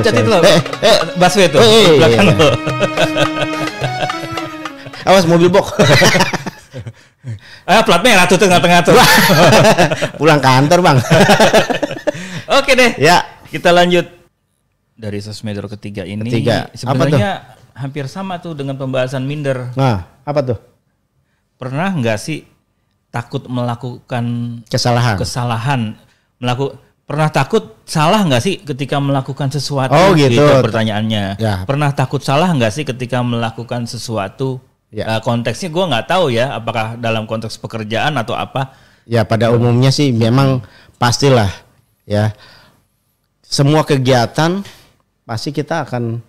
macet itu loh. Eh, eh. Busway eh, eh, belakang iya, Awas mobil bok. ah, platnya ratu tengah-tengah tuh. Pulang kantor, Bang. Oke deh. Ya. Kita lanjut dari sosmedor ketiga ini. Ketiga. Sebenarnya hampir sama tuh dengan pembahasan minder. Nah, apa tuh? Pernah nggak sih takut melakukan kesalahan? Kesalahan melakukan Pernah takut salah nggak sih ketika melakukan sesuatu? Oh gitu. gitu pertanyaannya. Ya. Pernah takut salah nggak sih ketika melakukan sesuatu? Ya. Uh, konteksnya gue nggak tahu ya, apakah dalam konteks pekerjaan atau apa? Ya pada umumnya sih memang pastilah ya. Semua kegiatan pasti kita akan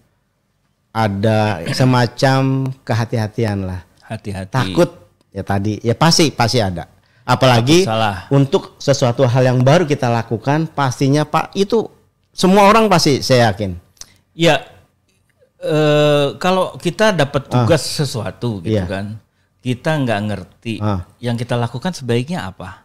ada semacam kehati-hatian lah. Hati-hati. Takut ya tadi ya pasti pasti ada Apalagi salah. untuk sesuatu hal yang baru kita lakukan, pastinya Pak itu semua orang pasti saya yakin. Ya, e, kalau kita dapat ah. tugas ah. sesuatu gitu yeah. kan, kita nggak ngerti ah. yang kita lakukan sebaiknya apa.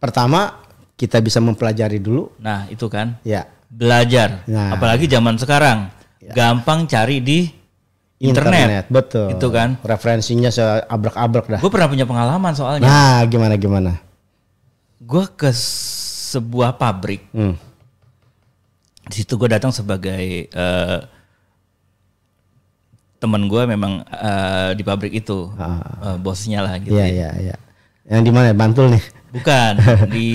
Pertama kita bisa mempelajari dulu. Nah itu kan. Ya. Belajar. Nah. Apalagi zaman sekarang, ya. gampang cari di internet, internet betul itu kan referensinya seabrak-abrak dah gue pernah punya pengalaman soalnya nah gimana gimana gue ke sebuah pabrik hmm. di situ gue datang sebagai uh, teman gue memang uh, di pabrik itu ah. uh, bosnya lah gitu yeah, iya yeah, iya. yang di mana Bantul nih bukan di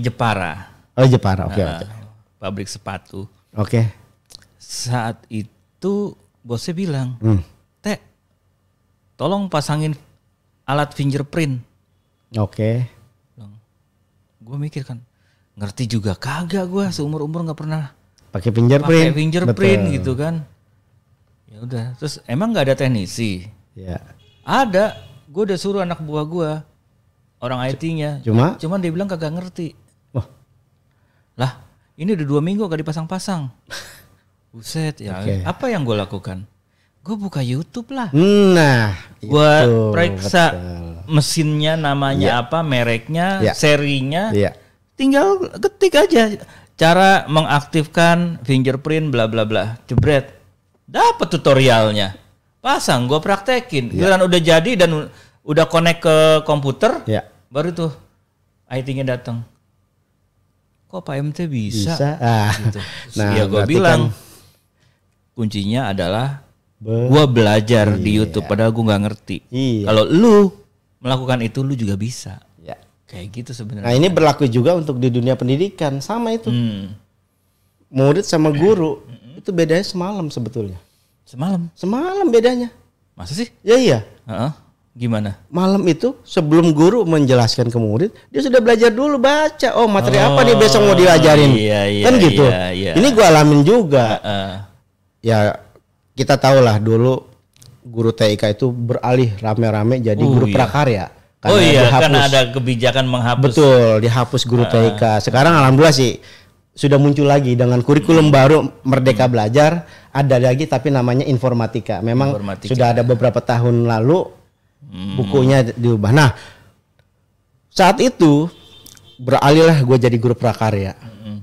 Jepara oh Jepara oke okay, uh, okay. pabrik sepatu oke okay. saat itu itu bosnya bilang, hmm. Teh, tolong pasangin alat fingerprint. Oke. Okay. Gue mikir kan, ngerti juga kagak gue seumur umur nggak pernah pakai fingerprint. Pakai fingerprint gitu kan. Ya udah, terus emang nggak ada teknisi. Ya. Ada, gue udah suruh anak buah gue orang IT-nya. Cuma? Cuman dia bilang kagak ngerti. Wah. Lah, ini udah dua minggu gak dipasang-pasang. Buset ya. Okay. Apa yang gue lakukan? Gue buka YouTube lah. Nah, gue periksa mesinnya namanya ya. apa, mereknya, ya. serinya. Ya. Tinggal ketik aja cara mengaktifkan fingerprint bla bla bla. Jebret. Dapat tutorialnya. Pasang, gue praktekin. Ya. Giliran udah jadi dan udah connect ke komputer, ya. baru tuh IT-nya datang kok Pak MT bisa? bisa. Ah. Gitu. Nah, ya gue bilang kan kuncinya adalah Be gua belajar iya. di YouTube padahal gua nggak ngerti. Iya. Kalau lu melakukan itu lu juga bisa. Ya. Kayak gitu sebenarnya. Nah, ini berlaku juga untuk di dunia pendidikan sama itu. Hmm. Murid sama eh. guru hmm. itu bedanya semalam sebetulnya. Semalam. Semalam bedanya. Masa sih? Ya iya. Uh -uh. Gimana? Malam itu sebelum guru menjelaskan ke murid, dia sudah belajar dulu baca. Oh materi oh, apa nih oh, besok mau diajarin? Iya, iya, kan gitu. Iya, iya. Ini gue alamin juga. Uh -uh ya kita tahu lah dulu guru TIK itu beralih rame-rame jadi uh, guru iya. prakarya karena oh iya dihapus. karena ada kebijakan menghapus betul dihapus guru uh, ah. TIK sekarang alhamdulillah sih sudah muncul lagi dengan kurikulum hmm. baru Merdeka hmm. Belajar ada lagi tapi namanya informatika memang informatika. sudah ada beberapa tahun lalu hmm. bukunya diubah nah saat itu beralihlah gue jadi guru prakarya hmm.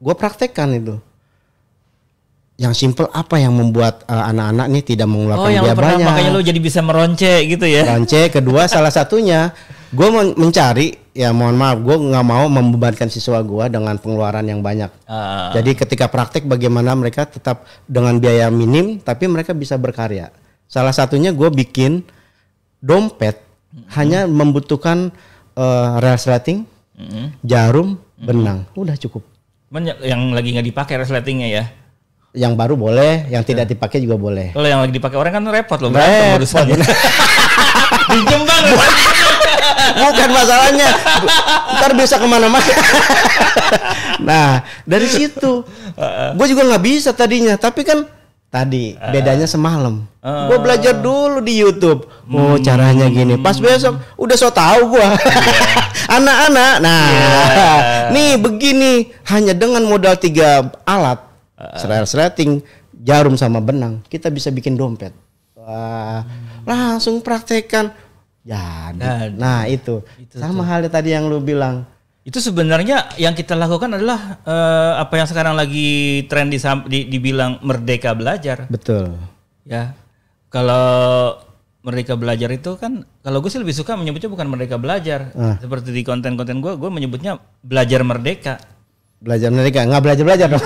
gue praktekkan itu yang simple apa yang membuat anak eh, anak-anak nih tidak mengeluarkan oh, yang biaya pernah, banyak. Makanya lu jadi bisa meronce gitu ya. Meronce kedua salah satunya gue men mencari ya mohon maaf gue nggak mau membebankan siswa gue dengan pengeluaran yang banyak. Uh. Jadi ketika praktek bagaimana mereka tetap dengan biaya minim tapi mereka bisa berkarya. Salah satunya gue bikin dompet mm-hmm. hanya membutuhkan uh, eh, resleting, mm-hmm. jarum, mm-hmm. benang, udah cukup. Men yang lagi nggak dipakai resletingnya ya yang baru boleh, yang iya. tidak dipakai juga boleh. Kalau yang lagi dipakai orang kan repot loh, berantem urusan. Pinjem banget. Bukan masalahnya, ntar bisa kemana-mana. nah, dari situ, gue juga nggak bisa tadinya, tapi kan tadi bedanya semalam. gue belajar dulu di YouTube. Oh hmm. caranya gini. Pas besok udah so tau gue. Iya. Anak-anak, nah, yeah. nih begini hanya dengan modal tiga alat uh, eh, seret-sereting jarum sama benang kita bisa bikin dompet Wah, hmm. langsung praktekkan ya nah, nah itu. itu sama tuh. halnya tadi yang lu bilang itu sebenarnya yang kita lakukan adalah uh, apa yang sekarang lagi tren di, di, dibilang merdeka belajar betul ya kalau merdeka belajar itu kan kalau gue sih lebih suka menyebutnya bukan merdeka belajar Uh. seperti di konten-konten gue gue menyebutnya belajar merdeka belajar nerika nggak belajar belajar dong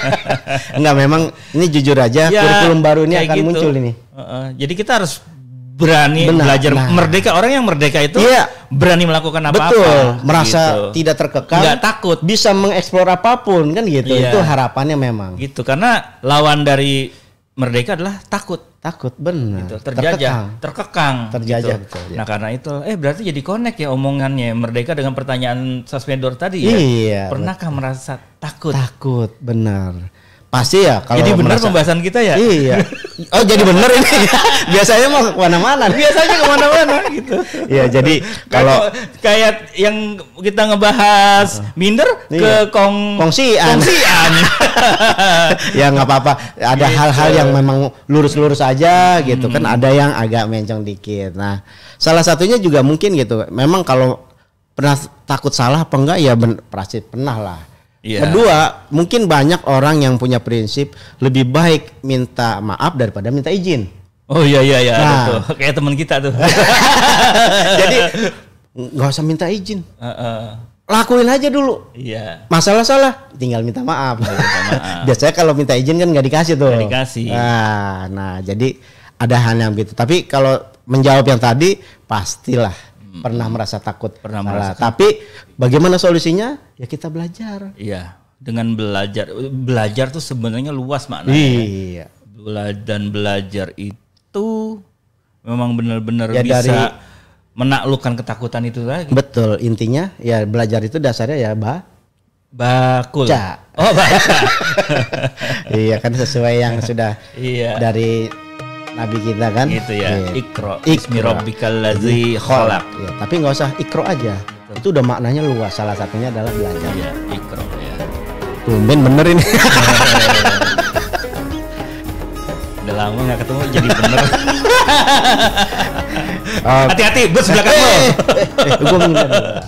nggak memang ini jujur aja ya, kurikulum baru ini akan gitu. muncul ini uh, uh, jadi kita harus berani Benar, belajar nah. merdeka orang yang merdeka itu iya. berani melakukan apa-apa betul merasa gitu. tidak terkekang nggak takut bisa mengeksplor apapun kan gitu iya. itu harapannya memang gitu karena lawan dari merdeka adalah takut takut benar gitu, terjajah terkekang terkekang terjajah gitu. betul ya. nah karena itu eh berarti jadi connect ya omongannya merdeka dengan pertanyaan Suspendur tadi ya iya, pernahkah betul. merasa takut takut benar pasti ya kalau jadi benar merasa, pembahasan kita ya iya oh jadi benar ini biasanya mau ke mana mana biasanya ke mana mana gitu ya jadi kalau kayak yang kita ngebahas minder iya. ke kong kongsian kongsian ya nggak apa-apa. Ada hal gitu. hal-hal yang memang lurus-lurus aja gitu kan. Hmm. Ada yang agak menceng dikit. Nah, salah satunya juga mungkin gitu. Memang kalau pernah takut salah apa enggak ya pasti pernah lah. Yeah. Kedua, mungkin banyak orang yang punya prinsip lebih baik minta maaf daripada minta izin. Oh iya iya iya, nah. Kayak teman kita tuh. Jadi nggak usah minta izin. Uh, uh lakuin aja dulu. Iya. Masalah salah, tinggal minta maaf. Iya, minta maaf. Biasanya kalau minta izin kan nggak dikasih tuh. Gak dikasih. Nah, nah jadi ada hal yang gitu. Tapi kalau menjawab yang tadi, pastilah hmm. pernah merasa takut. Pernah nah, merasa. Tapi bagaimana solusinya? Ya kita belajar. Iya. Dengan belajar, belajar tuh sebenarnya luas maknanya. Ya. Iya. Dan belajar itu memang benar-benar ya, bisa. Dari menaklukkan ketakutan itu lagi. Betul, intinya ya belajar itu dasarnya ya ba bakul. Ca. Oh, baca. iya kan sesuai yang sudah iya. dari Nabi kita kan. Gitu ya. Iya. Ikro. rabbikal ladzi iya, khalaq. Ya, tapi nggak usah ikro aja. Betul. Itu udah maknanya luas. Salah satunya adalah belajar. Iya, ikro ya. Tumben bener ini. udah lama nggak ketemu jadi bener. Hati-hati, bus belakang lo. Eh, eh, eh, Gue menghindar.